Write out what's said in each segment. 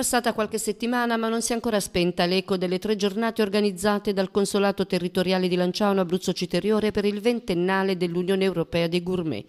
passata qualche settimana ma non si è ancora spenta l'eco delle tre giornate organizzate dal Consolato Territoriale di Lanciano Abruzzo Citeriore per il ventennale dell'Unione Europea dei Gourmet.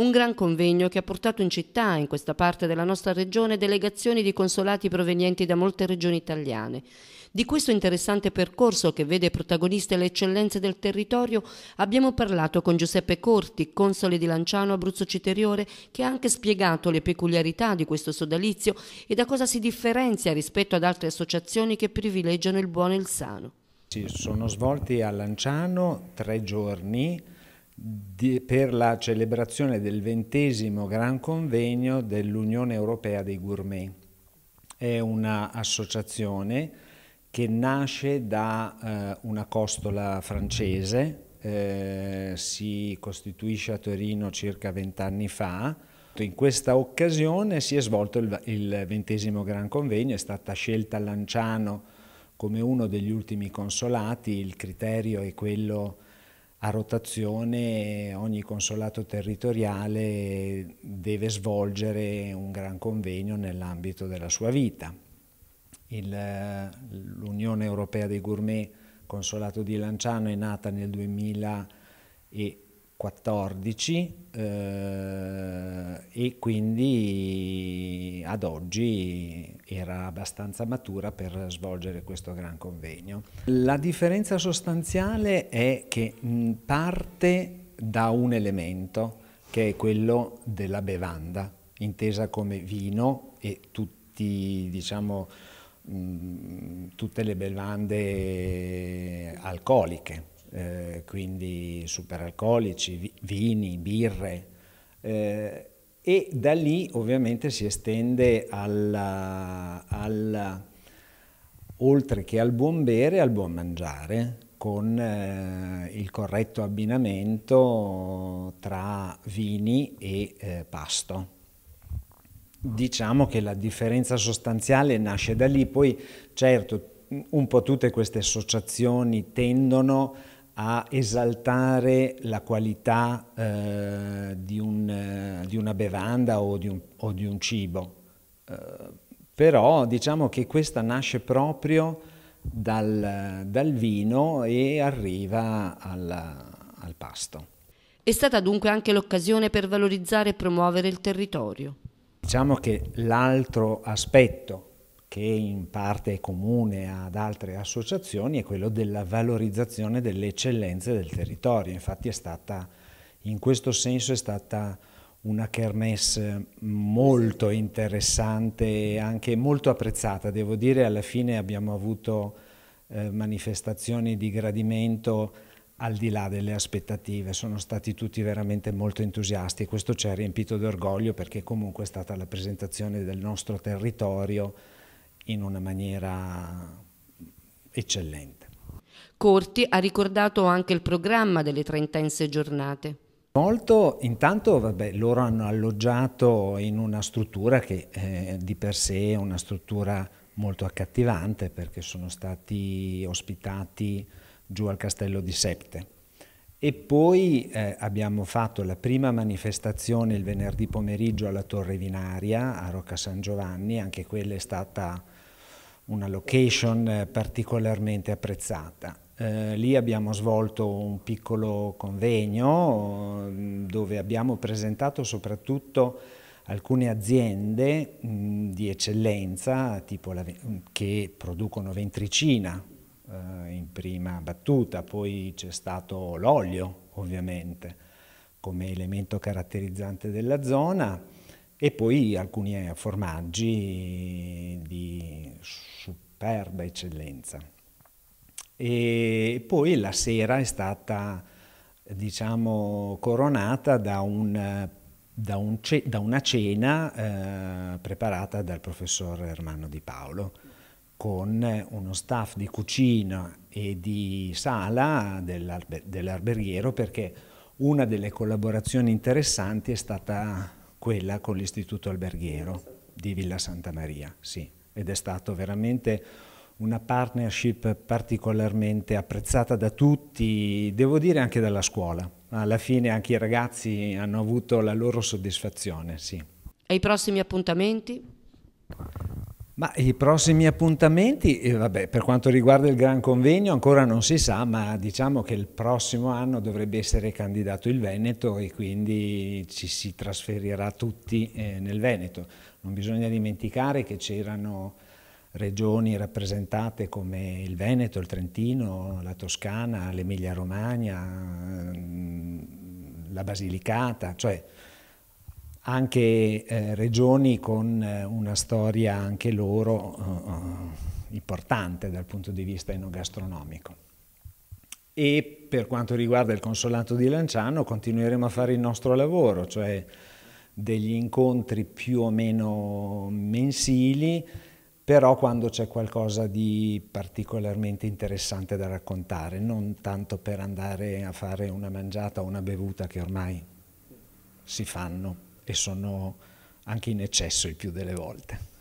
Un gran convegno che ha portato in città, in questa parte della nostra regione, delegazioni di consolati provenienti da molte regioni italiane. Di questo interessante percorso che vede protagoniste le eccellenze del territorio abbiamo parlato con Giuseppe Corti, console di Lanciano Abruzzo Citeriore, che ha anche spiegato le peculiarità di questo sodalizio e da cosa si differenzia rispetto ad altre associazioni che privilegiano il buono e il sano. Si sono svolti a Lanciano tre giorni di, per la celebrazione del ventesimo Gran Convegno dell'Unione Europea dei Gourmet. È un'associazione che nasce da eh, una costola francese, eh, si costituisce a Torino circa vent'anni fa. In questa occasione si è svolto il, il ventesimo Gran Convegno, è stata scelta Lanciano come uno degli ultimi consolati, il criterio è quello a rotazione ogni consolato territoriale deve svolgere un gran convegno nell'ambito della sua vita. L'Unione Europea dei Gourmet Consolato di Lanciano è nata nel 2000 e 14 eh, e quindi ad oggi era abbastanza matura per svolgere questo gran convegno. La differenza sostanziale è che parte da un elemento che è quello della bevanda, intesa come vino e tutti, diciamo, mh, tutte le bevande alcoliche eh, quindi superalcolici, vini, birre, eh, e da lì ovviamente si estende alla, alla, oltre che al buon bere, al buon mangiare, con eh, il corretto abbinamento tra vini e eh, pasto. Diciamo che la differenza sostanziale nasce da lì, poi certo un po' tutte queste associazioni tendono a esaltare la qualità eh, di, un, eh, di, una bevanda o di un, o di un cibo. Eh, però diciamo che questa nasce proprio dal, dal vino e arriva alla, al pasto. È stata dunque anche l'occasione per valorizzare e promuovere il territorio. Diciamo che l'altro aspetto che in parte è comune ad altre associazioni è quello della valorizzazione delle eccellenze del territorio. Infatti è stata, in questo senso è stata una kermesse molto interessante e anche molto apprezzata. Devo dire, alla fine abbiamo avuto eh, manifestazioni di gradimento al di là delle aspettative, sono stati tutti veramente molto entusiasti e questo ci ha riempito d'orgoglio perché comunque è stata la presentazione del nostro territorio in una maniera eccellente. Corti ha ricordato anche il programma delle Trentense giornate. Molto, intanto vabbè, loro hanno alloggiato in una struttura che eh, di per sé è una struttura molto accattivante perché sono stati ospitati giù al castello di Sette. E poi eh, abbiamo fatto la prima manifestazione il venerdì pomeriggio alla Torre Vinaria a Rocca San Giovanni, anche quella è stata una location eh, particolarmente apprezzata. Eh, lì abbiamo svolto un piccolo convegno mm, dove abbiamo presentato soprattutto alcune aziende mh, mm, di eccellenza tipo la, che producono ventricina, eh, in prima battuta, poi c'è stato l'olio ovviamente come elemento caratterizzante della zona e poi alcuni eh, formaggi di superba eccellenza. E poi la sera è stata diciamo, coronata da, un, da, un, da una cena eh, preparata dal professor Ermanno Di Paolo con uno staff di cucina e di sala dell'arbe- dell'alberghiero perché una delle collaborazioni interessanti è stata quella con l'Istituto Alberghiero di Villa Santa Maria, sì, ed è stata veramente una partnership particolarmente apprezzata da tutti, devo dire anche dalla scuola. Alla fine anche i ragazzi hanno avuto la loro soddisfazione, sì. E i prossimi appuntamenti? Ma i prossimi appuntamenti, eh, vabbè, per quanto riguarda il Gran Convegno ancora non si sa, ma diciamo che il prossimo anno dovrebbe essere candidato il Veneto e quindi ci si trasferirà tutti eh, nel Veneto. Non bisogna dimenticare che c'erano regioni rappresentate come il Veneto, il Trentino, la Toscana, l'Emilia Romagna, mm, la Basilicata, cioè anche eh, regioni con eh, una storia anche loro eh, importante dal punto di vista enogastronomico. E per quanto riguarda il Consolato di Lanciano continueremo a fare il nostro lavoro, cioè degli incontri più o meno mensili, però quando c'è qualcosa di particolarmente interessante da raccontare, non tanto per andare a fare una mangiata o una bevuta che ormai si fanno e sono anche in eccesso il più delle volte.